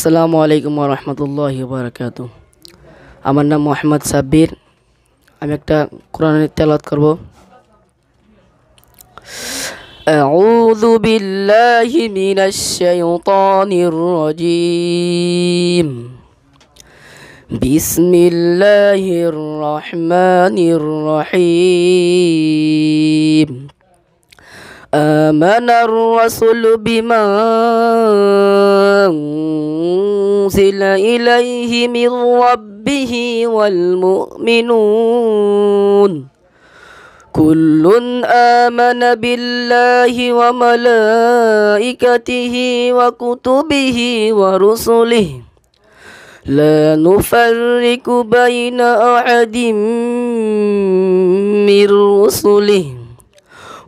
السلام عليكم ورحمة الله আমার নাম মোহাম্মদ সাব্বির আমি একটা কোরআনের তেলাত করব أعوذ بالله من الشيطان الرجيم بسم الله الرحمن الرحيم آمن الرسول بما أنزل إليه من ربه والمؤمنون كل آمن بالله وملائكته وكتبه ورسله لا نفرق بين أحد من رسله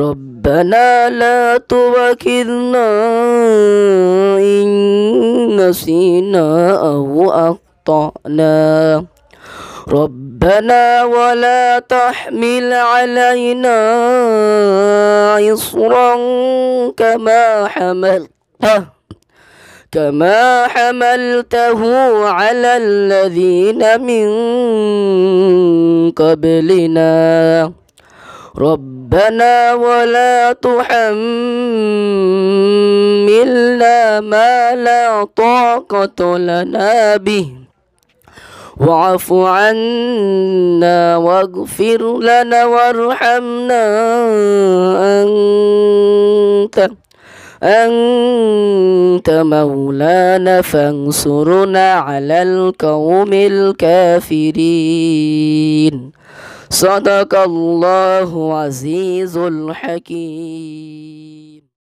ربنا لا تؤاخذنا إن نسينا أو أخطأنا ربنا ولا تحمل علينا إصرا كما حملته كما حملته على الذين من قبلنا ربنا ولا تحملنا ما لا طاقة لنا به واعف عنا واغفر لنا وارحمنا أنت أنت مولانا فانصرنا على القوم الكافرين صدق الله عزيز الحكيم